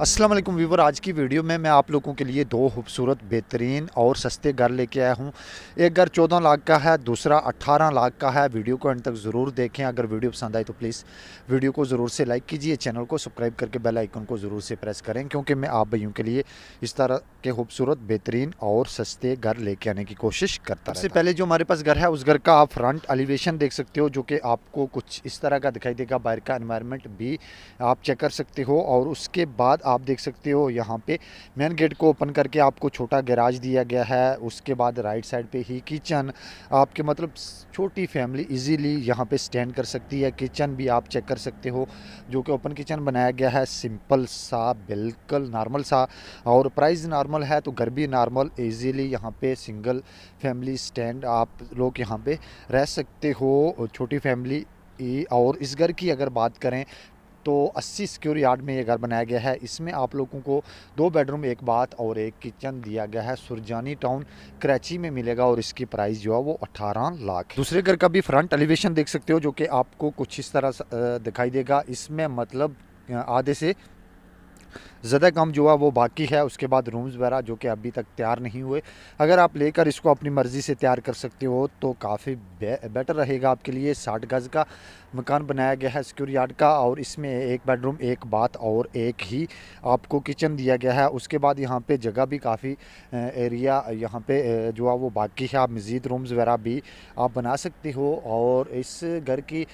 अस्सलाम वालेकुम वीवर आज की वीडियो में मैं आप लोगों के लिए दो खूबसूरत बेहतरीन और सस्ते घर लेके आया हूँ एक घर 14 लाख का है दूसरा 18 लाख का है वीडियो को एंड तक ज़रूर देखें अगर वीडियो पसंद आए तो प्लीज़ वीडियो को ज़रूर से लाइक कीजिए चैनल को सब्सक्राइब करके बेल आइकन को ज़रूर से प्रेस करें क्योंकि मैं आप भाइयों के लिए इस तरह के खूबसूरत बेहतरीन और सस्ते घर लेके आने की कोशिश करता सबसे पहले जो हमारे पास घर है उस घर का आप फ्रंट एलिवेशन देख सकते हो जो कि आपको कुछ इस तरह का दिखाई देगा बाहर का इन्वायरमेंट भी आप चेक कर सकते हो और उसके बाद आप देख सकते हो यहाँ पे मेन गेट को ओपन करके आपको छोटा गैराज दिया गया है उसके बाद राइट साइड पे ही किचन आपके मतलब छोटी फैमिली इजीली यहाँ पे स्टैंड कर सकती है किचन भी आप चेक कर सकते हो जो कि ओपन किचन बनाया गया है सिंपल सा बिल्कुल नॉर्मल सा और प्राइस नॉर्मल है तो घर भी नॉर्मल ईजीली यहाँ पे सिंगल फैमिली स्टैंड आप लोग यहाँ पर रह सकते हो छोटी फैमिली और इस घर की अगर बात करें तो 80 स्क्योर यार्ड में ये घर बनाया गया है इसमें आप लोगों को दो बेडरूम एक बाथ और एक किचन दिया गया है सुरजानी टाउन कराची में मिलेगा और इसकी प्राइस जो है वो 18 लाख दूसरे घर का भी फ्रंट एलिवेशन देख सकते हो जो कि आपको कुछ इस तरह दिखाई देगा इसमें मतलब आधे से ज़्यादा काम जो है वो बाकी है उसके बाद रूम्स वगैरह जो कि अभी तक तैयार नहीं हुए अगर आप लेकर इसको अपनी मर्ज़ी से तैयार कर सकते हो तो काफ़ी बे, बेटर रहेगा आपके लिए साठ गज़ का मकान बनाया गया है सिक्योर यार्ड का और इसमें एक बेडरूम एक बाथ और एक ही आपको किचन दिया गया है उसके बाद यहाँ पर जगह भी काफ़ी एरिया यहाँ पर जो है वो बाकी है आप मज़ीद रूम्स वगैरह भी आप बना सकते हो और इस घर की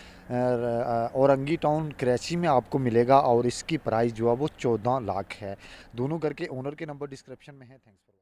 औरंगी टाउन कराची में आपको मिलेगा और इसकी प्राइस जो है वो चौदह लाख पार्क है दोनों घर के ओनर के नंबर डिस्क्रिप्शन में है थैंक्स फॉर